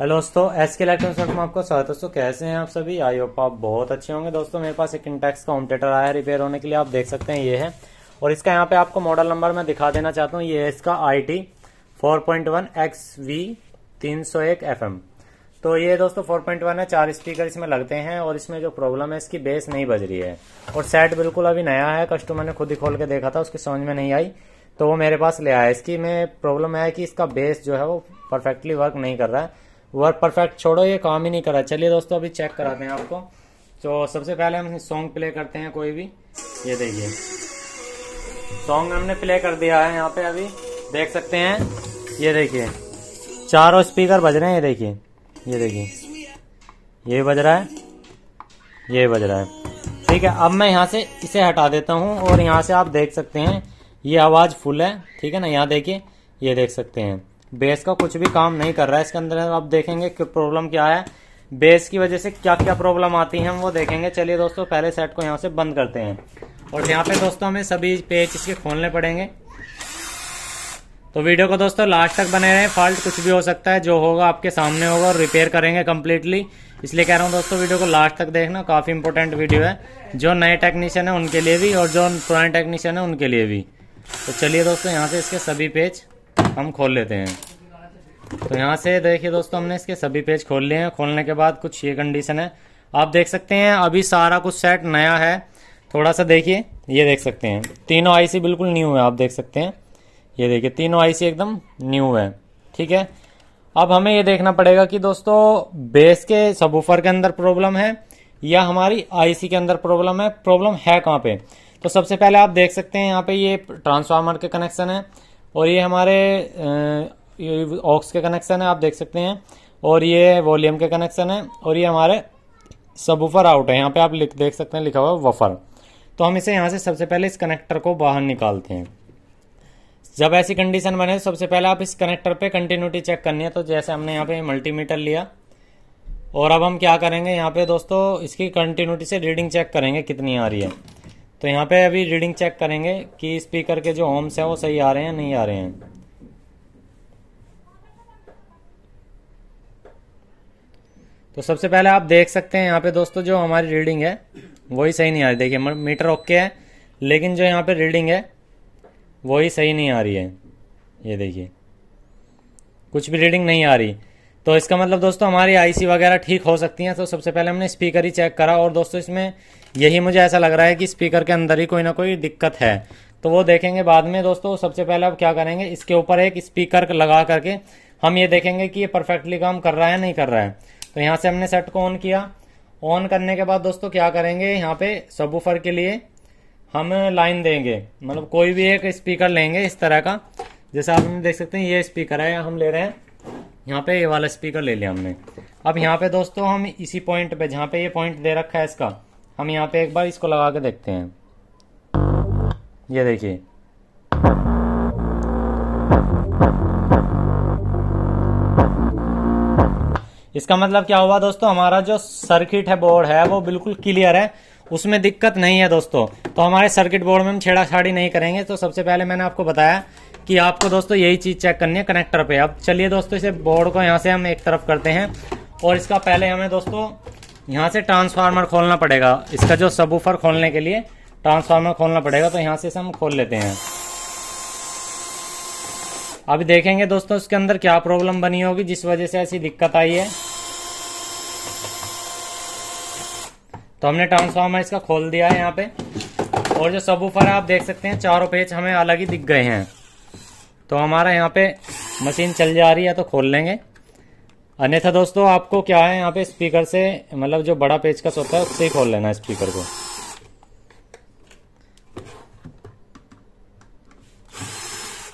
hello दोस्तों S के electronics में आपका स्वागत दोस्तों कैसे हैं आप सभी आई होप आप बहुत अच्छे होंगे दोस्तों मेरे पास एक इंटेक्स का होम आया है रिपेयर होने के लिए आप देख सकते हैं ये है और इसका यहाँ पे आपको मॉडल नंबर मैं दिखा देना चाहता हूँ ये है इसका I T four point one X V तीन सौ एक एफ एम तो ये दोस्तों फोर पॉइंट वन है चार स्पीकर इसमें लगते हैं और इसमें जो प्रॉब्लम है इसकी बेस नहीं बज रही है और सेट बिल्कुल अभी नया है कस्टमर ने खुद ही खोल के देखा था उसकी समझ में नहीं आई तो वो मेरे पास ले आया इसकी में प्रॉब्लम है कि इसका बेस जो है वो परफेक्टली वर्क नहीं कर रहा है वर्क परफेक्ट छोड़ो ये काम ही नहीं करा चलिए दोस्तों अभी चेक कराते हैं आपको तो सबसे पहले हम सॉन्ग प्ले करते हैं कोई भी ये देखिए सॉन्ग हमने प्ले कर दिया है यहाँ पे अभी देख सकते हैं ये देखिए चारों स्पीकर बज रहे हैं ये देखिए ये देखिए ये बज रहा है ये बज रहा है ठीक है अब मैं यहाँ से इसे हटा देता हूँ और यहाँ से आप देख सकते हैं ये आवाज़ फुल है ठीक है ना यहाँ देखिए ये देख सकते हैं बेस का कुछ भी काम नहीं कर रहा है इसके अंदर आप देखेंगे कि प्रॉब्लम क्या है बेस की वजह से क्या क्या प्रॉब्लम आती है हम वो देखेंगे चलिए दोस्तों पहले सेट को यहाँ से बंद करते हैं और यहाँ पे दोस्तों हमें सभी पेज इसके खोलने पड़ेंगे तो वीडियो को दोस्तों लास्ट तक बने रहें फॉल्ट कुछ भी हो सकता है जो होगा आपके सामने होगा और रिपेयर करेंगे कम्प्लीटली इसलिए कह रहा हूँ दोस्तों वीडियो को लास्ट तक देखना काफ़ी इंपॉर्टेंट वीडियो है जो नए टेक्नीशियन है उनके लिए भी और जो पुराने टेक्नीशियन है उनके लिए भी तो चलिए दोस्तों यहाँ से इसके सभी पेज हम खोल लेते हैं तो यहाँ से देखिए दोस्तों हमने इसके सभी पेज खोल लिए हैं खोलने के बाद कुछ ये कंडीशन है आप देख सकते हैं अभी सारा कुछ सेट नया है थोड़ा सा देखिए ये देख सकते हैं तीनों आईसी बिल्कुल न्यू है आप देख सकते हैं ये देखिए तीनों आईसी एकदम न्यू है ठीक है अब हमें ये देखना पड़ेगा कि दोस्तों बेस के सबूफर के अंदर प्रॉब्लम है या हमारी आईसी के अंदर प्रॉब्लम है प्रॉब्लम है कहाँ पे तो सबसे पहले आप देख सकते हैं यहाँ पे ये ट्रांसफार्मर के कनेक्शन है और ये हमारे ऑक्स के कनेक्शन है आप देख सकते हैं और ये वॉल्यूम के कनेक्शन है और ये हमारे सब ऊपर आउट है यहाँ पे आप लिख देख सकते हैं लिखा हुआ वफर तो हम इसे यहाँ से सबसे पहले इस कनेक्टर को बाहर निकालते हैं जब ऐसी कंडीशन बने तो सबसे पहले आप इस कनेक्टर पे कंटिन्यूटी चेक करनी है तो जैसे हमने यहाँ पे मल्टीमीटर लिया और अब हम क्या करेंगे यहाँ पे दोस्तों इसकी कंटिन्यूटी से रीडिंग चेक करेंगे कितनी आ रही है तो यहाँ पे अभी रीडिंग चेक करेंगे कि स्पीकर के जो होम्स हैं वो सही आ रहे हैं नहीं आ रहे हैं तो सबसे पहले आप देख सकते हैं यहाँ पे दोस्तों जो हमारी रीडिंग है वही सही नहीं आ रही देखिए मीटर ओके है लेकिन जो यहाँ पे रीडिंग है वही सही नहीं आ रही है ये देखिए कुछ भी रीडिंग नहीं आ रही तो इसका मतलब दोस्तों हमारी आईसी वगैरह ठीक हो सकती हैं तो सबसे पहले हमने स्पीकर ही चेक करा और दोस्तों इसमें यही मुझे ऐसा लग रहा है कि स्पीकर के अंदर ही कोई ना कोई दिक्कत है तो वो देखेंगे बाद में दोस्तों सबसे पहले अब क्या करेंगे इसके ऊपर एक स्पीकर लगा करके हम ये देखेंगे कि ये परफेक्टली काम कर रहा है नहीं कर रहा है तो यहाँ से हमने सेट को ऑन किया ऑन करने के बाद दोस्तों क्या करेंगे यहाँ पे सबूफर के लिए हम लाइन देंगे मतलब कोई भी एक स्पीकर लेंगे इस तरह का जैसे आप देख सकते हैं ये स्पीकर है हम ले रहे हैं यहाँ पे ये वाला स्पीकर ले लिया हमने अब यहाँ पे दोस्तों हम इसी पॉइंट पे जहाँ पे ये पॉइंट दे रखा है इसका हम यहाँ पे एक बार इसको लगा के देखते हैं ये देखिए इसका मतलब क्या हुआ दोस्तों हमारा जो सर्किट है बोर्ड है वो बिल्कुल क्लियर है उसमें दिक्कत नहीं है दोस्तों तो हमारे सर्किट बोर्ड में हम छेड़ाछाड़ी नहीं करेंगे तो सबसे पहले मैंने आपको बताया कि आपको दोस्तों यही चीज़ चेक करनी है कनेक्टर पे अब चलिए दोस्तों इसे बोर्ड को यहाँ से हम एक तरफ करते हैं और इसका पहले हमें दोस्तों यहाँ से ट्रांसफार्मर खोलना पड़ेगा इसका जो सबूफर खोलने के लिए ट्रांसफार्मर खोलना पड़ेगा तो यहाँ से इसे हम खोल लेते हैं अभी देखेंगे दोस्तों इसके अंदर क्या प्रॉब्लम बनी होगी जिस वजह से ऐसी दिक्कत आई है तो हमने ट्रांसफार्मर इसका खोल दिया है यहाँ पे और जो सबूफर आप देख सकते हैं चारों पेज हमें अलग ही दिख गए हैं तो हमारा यहाँ पे मशीन चल जा रही है तो खोल लेंगे अन्यथा दोस्तों आपको क्या है यहाँ पे स्पीकर से मतलब जो बड़ा पेचकस होता है उससे ही खोल लेना स्पीकर को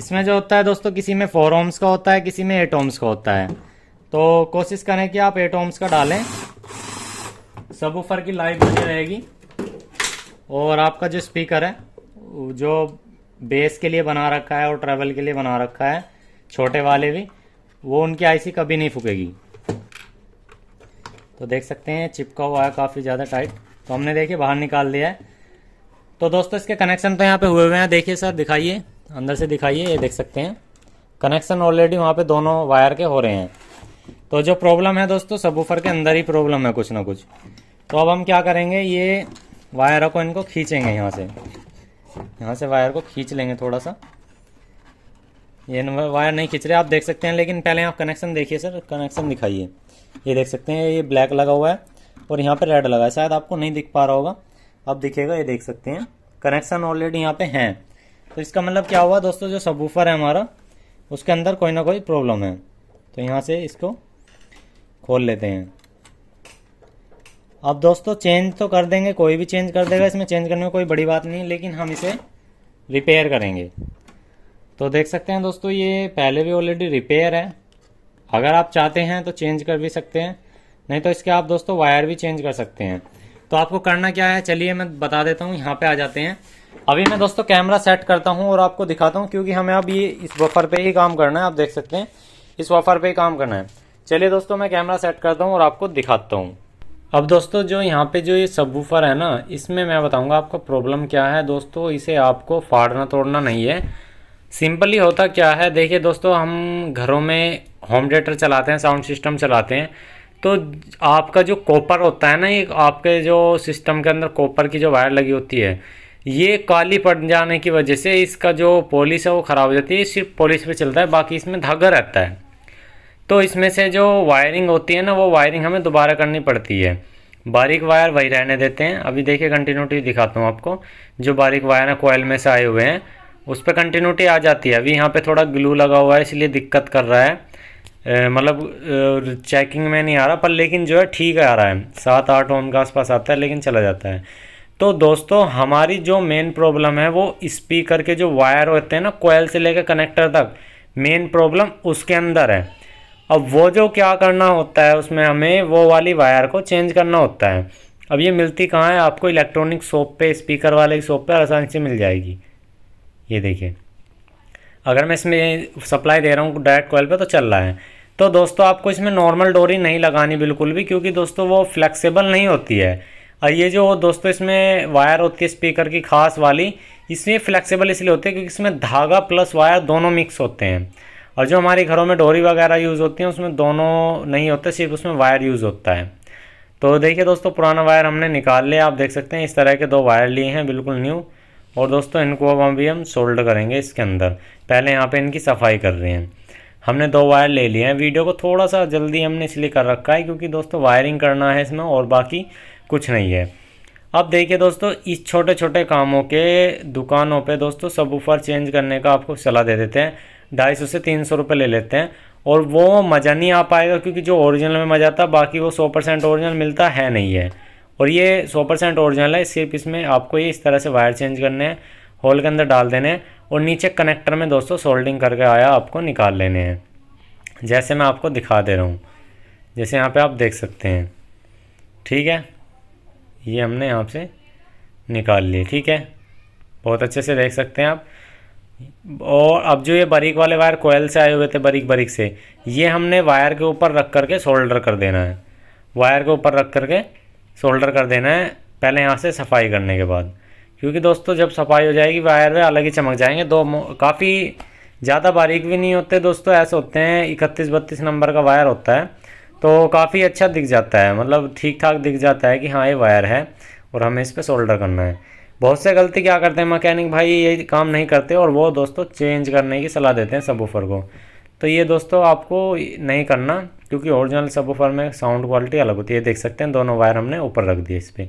इसमें जो होता है दोस्तों किसी में फोर ओम्स का होता है किसी में एट ओम्स का होता है तो कोशिश करें कि आप एट ओम्स का डालें सब ऊपर की लाइफ बनी रहेगी और आपका जो स्पीकर है जो बेस के लिए बना रखा है और ट्रेवल के लिए बना रखा है छोटे वाले भी वो उनकी आईसी कभी नहीं फूकेगी तो देख सकते हैं चिपका हुआ है काफ़ी ज़्यादा टाइट तो हमने देखिए बाहर निकाल लिया है तो दोस्तों इसके कनेक्शन तो यहाँ पे हुए हुए हैं देखिए सर दिखाइए अंदर से दिखाइए ये देख सकते हैं कनेक्शन ऑलरेडी वहाँ पे दोनों वायर के हो रहे हैं तो जो प्रॉब्लम है दोस्तों सबूफर के अंदर ही प्रॉब्लम है कुछ ना कुछ तो अब हम क्या करेंगे ये वायरों को इनको खींचेंगे यहाँ से यहाँ से वायर को खींच लेंगे थोड़ा सा ये वायर नहीं खींच रहे आप देख सकते हैं लेकिन पहले आप कनेक्शन देखिए सर कनेक्शन दिखाइए ये देख सकते हैं ये ब्लैक लगा हुआ है और यहाँ पे रेड लगा है शायद आपको नहीं दिख पा रहा होगा अब दिखेगा ये देख सकते हैं कनेक्शन ऑलरेडी यहाँ पे हैं तो इसका मतलब क्या हुआ दोस्तों जो सबूफर है हमारा उसके अंदर कोई ना कोई प्रॉब्लम है तो यहाँ से इसको खोल लेते हैं अब दोस्तों चेंज तो कर देंगे कोई भी चेंज कर देगा इसमें चेंज करने में कोई बड़ी बात नहीं लेकिन हम इसे रिपेयर करेंगे तो देख सकते हैं दोस्तों ये पहले भी ऑलरेडी रिपेयर है अगर आप चाहते हैं तो चेंज कर भी सकते हैं नहीं तो इसके आप दोस्तों वायर भी चेंज कर सकते हैं तो आपको करना क्या है चलिए मैं बता देता हूँ यहाँ पे आ जाते हैं अभी मैं दोस्तों कैमरा सेट करता हूँ और आपको दिखाता हूँ क्योंकि हमें अब ये इस वफ़र पे ही काम करना है आप देख सकते हैं इस वफ़र पे ही काम करना है चलिए दोस्तों मैं कैमरा सेट करता हूँ और आपको दिखाता हूँ अब दोस्तों जो यहाँ पे जो ये सब है ना इसमें मैं बताऊँगा आपका प्रॉब्लम क्या है दोस्तों इसे आपको फाड़ना तोड़ना नहीं है सिंपली होता क्या है देखिए दोस्तों हम घरों में होम थिएटर चलाते हैं साउंड सिस्टम चलाते हैं तो आपका जो कॉपर होता है ना ये आपके जो सिस्टम के अंदर कॉपर की जो वायर लगी होती है ये काली पड़ जाने की वजह से इसका जो पॉलिश है वो ख़राब हो जाती है सिर्फ पॉलिश पे चलता है बाकी इसमें धागा रहता है तो इसमें से जो वायरिंग होती है ना वो वायरिंग हमें दोबारा करनी पड़ती है बारीक वायर वही रहने देते हैं अभी देखिए कंटिन्यूटी दिखाता हूँ आपको जो बारीक वायर है कोयल में से आए हुए हैं उस पर कंटिन्यूटी आ जाती है अभी यहाँ पे थोड़ा ग्लू लगा हुआ है इसलिए दिक्कत कर रहा है मतलब चेकिंग में नहीं आ रहा पर लेकिन जो है ठीक आ रहा है सात आठ ओम के आसपास आता है लेकिन चला जाता है तो दोस्तों हमारी जो मेन प्रॉब्लम है वो स्पीकर के जो वायर होते हैं ना कोयल से लेकर कनेक्टर तक मेन प्रॉब्लम उसके अंदर है अब वो जो क्या करना होता है उसमें हमें वो वाली वायर को चेंज करना होता है अब ये मिलती कहाँ है आपको इलेक्ट्रॉनिक शॉप पे स्पीकर वाले की शॉप पे आसानी से मिल जाएगी ये देखिए अगर मैं इसमें सप्लाई दे रहा हूँ डायरेक्ट कॉयल पे तो चल रहा है तो दोस्तों आपको इसमें नॉर्मल डोरी नहीं लगानी बिल्कुल भी क्योंकि दोस्तों वो फ्लेक्सिबल नहीं होती है और ये जो दोस्तों इसमें वायर होती है स्पीकर की खास वाली इसमें फ्लेक्सिबल इसलिए होती है क्योंकि इसमें धागा प्लस वायर दोनों मिक्स होते हैं और जो हमारे घरों में डोरी वगैरह यूज़ होती है उसमें दोनों नहीं होते सिर्फ उसमें वायर यूज़ होता है तो देखिए दोस्तों पुराना वायर हमने निकाल लिया आप देख सकते हैं इस तरह के दो वायर लिए हैं बिल्कुल न्यू और दोस्तों इनको अब अभी हम सोल्ड करेंगे इसके अंदर पहले यहाँ पे इनकी सफाई कर रहे हैं हमने दो वायर ले लिए हैं वीडियो को थोड़ा सा जल्दी हमने इसलिए कर रखा है क्योंकि दोस्तों वायरिंग करना है इसमें और बाकी कुछ नहीं है अब देखिए दोस्तों इस छोटे छोटे कामों के दुकानों पे दोस्तों सब ऊपर चेंज करने का आपको सलाह दे देते हैं ढाई सौ से तीन सौ रुपये ले लेते हैं और वो मज़ा नहीं आ पाएगा क्योंकि जो ओरिजिनल में मज़ा आता बाकी वो सौ परसेंट मिलता है नहीं है और ये 100% परसेंट ओरिजिनल है सिर्फ इसमें आपको ये इस तरह से वायर चेंज करने हैं होल के अंदर डाल देने हैं और नीचे कनेक्टर में दोस्तों सोल्डिंग करके आया आपको निकाल लेने हैं जैसे मैं आपको दिखा दे रहा हूँ जैसे यहाँ पे आप देख सकते हैं ठीक है ये हमने यहाँ से निकाल लिए ठीक है बहुत अच्छे से देख सकते हैं आप और अब जो ये बारीक वाले वायर कोयल से आए हुए थे बारीक बारीक से ये हमने वायर के ऊपर रख करके सोल्डर कर देना है वायर के ऊपर रख करके सोल्डर कर देना है पहले यहाँ से सफाई करने के बाद क्योंकि दोस्तों जब सफाई हो जाएगी वायर वे अलग ही चमक जाएंगे दो काफ़ी ज़्यादा बारीक भी नहीं होते दोस्तों ऐसे होते हैं इकतीस बत्तीस नंबर का वायर होता है तो काफ़ी अच्छा दिख जाता है मतलब ठीक ठाक दिख जाता है कि हाँ ये वायर है और हमें इस पर सोल्डर करना है बहुत से गलती क्या करते हैं मकैनिक भाई ये काम नहीं करते और वो दोस्तों चेंज करने की सलाह देते हैं सबवूफर को तो ये दोस्तों आपको नहीं करना क्योंकि ओरिजिनल सबवूफर में साउंड क्वालिटी अलग होती है देख सकते हैं दोनों वायर हमने ऊपर रख दिए इस पर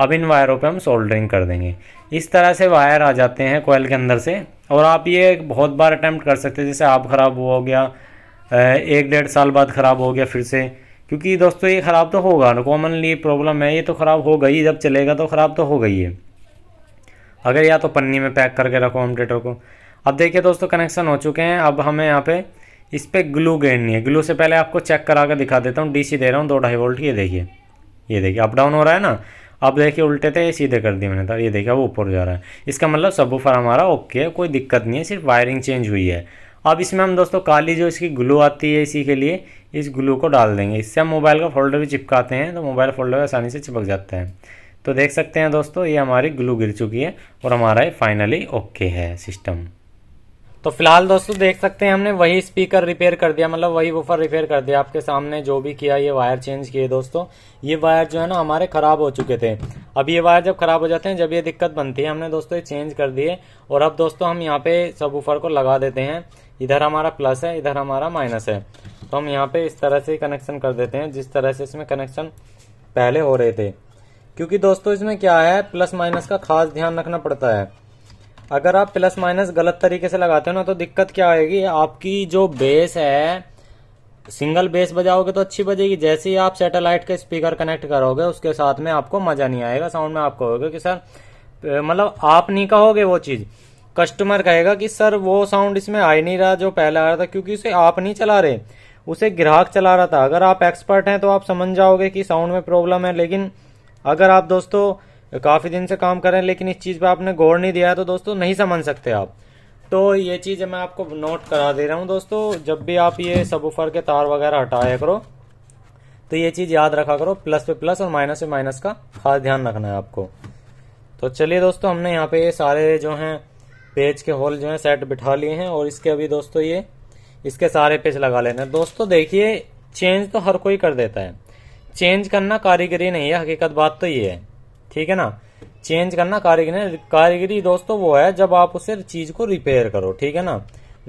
अब इन वायरों पे हम सोल्डरिंग कर देंगे इस तरह से वायर आ जाते हैं कोयल के अंदर से और आप ये बहुत बार अटैम्प्ट कर सकते हैं जैसे आप ख़राब हो गया एक डेढ़ साल बाद ख़राब हो गया फिर से क्योंकि दोस्तों ये ख़राब तो होगा कॉमनली प्रॉब्लम है ये तो ख़राब हो गई जब चलेगा तो ख़राब तो हो गई है अगर या तो पन्नी में पैक करके रखो होम थिएटर को अब देखिए दोस्तों कनेक्शन हो चुके हैं अब हमें यहाँ पर इस पर ग्लू गेन नहीं है ग्लू से पहले आपको चेक करा कर दिखा देता हूँ डीसी दे रहा हूँ दो ढाई वोल्ट ये देखिए ये देखिए अप डाउन हो रहा है ना अब देखिए उल्टे थे ये सीधे कर दिए मैंने था तो ये देखिए वो ऊपर जा रहा है इसका मतलब सबवूफर हमारा ओके है कोई दिक्कत नहीं है सिर्फ वायरिंग चेंज हुई है अब इसमें हम दोस्तों काली जो इसकी ग्लू आती है इसी के लिए इस ग्लू को डाल देंगे इससे हम मोबाइल का फोल्डर भी चिपकाते हैं तो मोबाइल फोल्डर आसानी से चिपक जाता है तो देख सकते हैं दोस्तों ये हमारी ग्लू गिर चुकी है और हमारा ये फाइनली ओके है सिस्टम तो फिलहाल दोस्तों देख सकते हैं हमने वही स्पीकर रिपेयर कर दिया मतलब वही वोफर रिपेयर कर दिया आपके सामने जो भी किया ये वायर चेंज किए दोस्तों ये वायर जो है ना हमारे ख़राब हो चुके थे अब ये वायर जब ख़राब हो जाते हैं जब ये दिक्कत बनती है हमने दोस्तों ये चेंज कर दिए और अब दोस्तों हम यहाँ पे सब वूफर को लगा देते हैं इधर हमारा प्लस है इधर हमारा माइनस है तो हम यहाँ पे इस तरह से कनेक्शन कर देते हैं जिस तरह से इसमें कनेक्शन पहले हो रहे थे क्योंकि दोस्तों इसमें क्या है प्लस माइनस का खास ध्यान रखना पड़ता है अगर आप प्लस माइनस गलत तरीके से लगाते हो ना तो दिक्कत क्या आएगी आपकी जो बेस है सिंगल बेस बजाओगे तो अच्छी बजेगी जैसे ही आप सैटेलाइट के स्पीकर कनेक्ट करोगे उसके साथ में आपको मजा नहीं आएगा साउंड में आप कहोगे कि सर मतलब आप नहीं कहोगे वो चीज़ कस्टमर कहेगा कि सर वो साउंड इसमें आ ही नहीं रहा जो पहले आ रहा था क्योंकि उसे आप नहीं चला रहे उसे ग्राहक चला रहा था अगर आप एक्सपर्ट हैं तो आप समझ जाओगे कि साउंड में प्रॉब्लम है लेकिन अगर आप दोस्तों काफ़ी दिन से काम कर रहे हैं लेकिन इस चीज़ पर आपने गौर नहीं दिया तो दोस्तों नहीं समझ सकते आप तो ये चीज़ मैं आपको नोट करा दे रहा हूँ दोस्तों जब भी आप ये सब के तार वगैरह हटाया करो तो ये चीज़ याद रखा करो प्लस पे प्लस और माइनस पे माइनस का खास ध्यान रखना है आपको तो चलिए दोस्तों हमने यहाँ पे ये सारे जो हैं पेज के होल जो हैं सेट बिठा लिए हैं और इसके अभी दोस्तों ये इसके सारे पेज लगा लेना दोस्तों देखिए चेंज तो हर कोई कर देता है चेंज करना कारीगरी नहीं है हकीकत बात तो ये है ठीक है ना चेंज करना कारीगरी कारीगरी दोस्तों वो है जब आप उसे चीज को रिपेयर करो ठीक है ना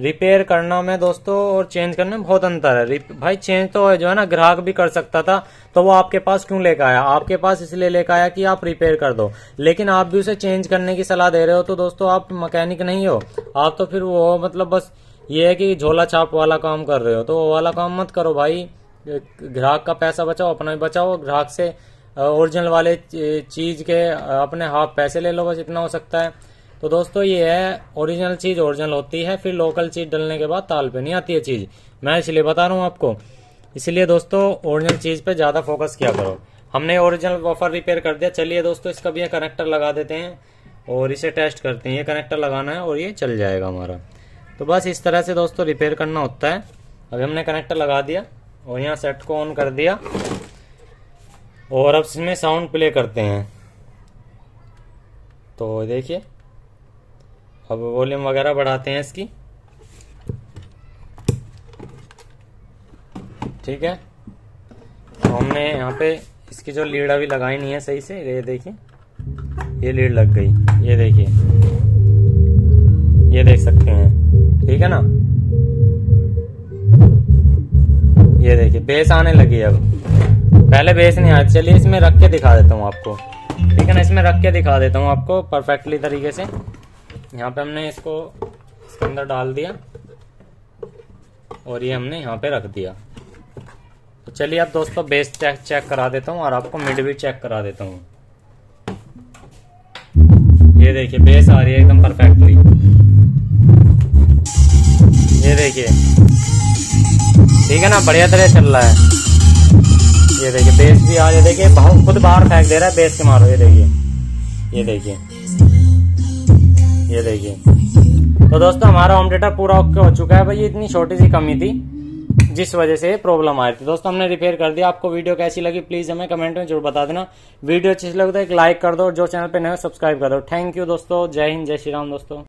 रिपेयर करना में दोस्तों और चेंज करने में बहुत अंतर है भाई चेंज तो जो है ना ग्राहक भी कर सकता था तो वो आपके पास क्यों लेकर आया आपके पास इसलिए लेकर आया कि आप रिपेयर कर दो लेकिन आप भी उसे चेंज करने की सलाह दे रहे हो तो दोस्तों आप मकैनिक नहीं हो आप तो फिर वो मतलब बस ये है कि झोला छाप वाला काम कर रहे हो तो वो वाला काम मत करो भाई ग्राहक का पैसा बचाओ अपना भी बचाओ ग्राहक से ओरिजिनल वाले चीज़ के अपने हाफ पैसे ले लो बस इतना हो सकता है तो दोस्तों ये है ओरिजिनल चीज़ ओरिजिनल होती है फिर लोकल चीज़ डलने के बाद ताल पे नहीं आती है चीज़ मैं इसलिए बता रहा हूँ आपको इसलिए दोस्तों ओरिजिनल चीज़ पे ज़्यादा फोकस किया करो हमने ओरिजिनल वॉफर रिपेयर कर दिया चलिए दोस्तों इसका भी ये कनेक्टर लगा देते हैं और इसे टेस्ट करते हैं ये कनेक्टर लगाना है और ये चल जाएगा हमारा तो बस इस तरह से दोस्तों रिपेयर करना होता है अभी हमने कनेक्टर लगा दिया और यहाँ सेट को ऑन कर दिया और अब इसमें साउंड प्ले करते हैं तो देखिए अब वॉल्यूम वगैरह बढ़ाते हैं इसकी ठीक है तो हमने यहाँ पे इसकी जो लीड अभी लगाई नहीं है सही से ये देखिए ये लीड लग गई ये देखिए ये देख सकते हैं ठीक है ना ये देखिए बेस आने लगी अब पहले बेस नहीं आया चलिए इसमें रख के दिखा देता हूँ आपको ठीक है ना इसमें रख के दिखा देता हूँ आपको परफेक्टली तरीके से यहाँ पे हमने इसको इसके अंदर डाल दिया और ये हमने यहाँ पे रख दिया तो चलिए आप दोस्तों बेस चेक चेक करा देता हूँ और आपको मिड भी चेक करा देता हूँ ये देखिए बेस आ रही है एकदम परफेक्टली ये देखिए ठीक है ना बढ़िया तरह चल रहा है ये देखिए बेस भी आ ये देखिए भाव खुद बाहर फेंक दे रहा है बेस के मारो ये देखिए ये देखिए ये देखिए तो दोस्तों हमारा होम डेटा पूरा ओके हो चुका है भाई इतनी छोटी सी कमी थी जिस वजह से प्रॉब्लम आ रही थी दोस्तों हमने रिपेयर कर दिया आपको वीडियो कैसी लगी प्लीज हमें कमेंट में जरूर बता देना वीडियो अच्छी लगता है एक लाइक कर दो जो चैनल पर नए सब्सक्राइब कर दो थैंक यू दोस्तों जय हिंद जय श्री राम दोस्तों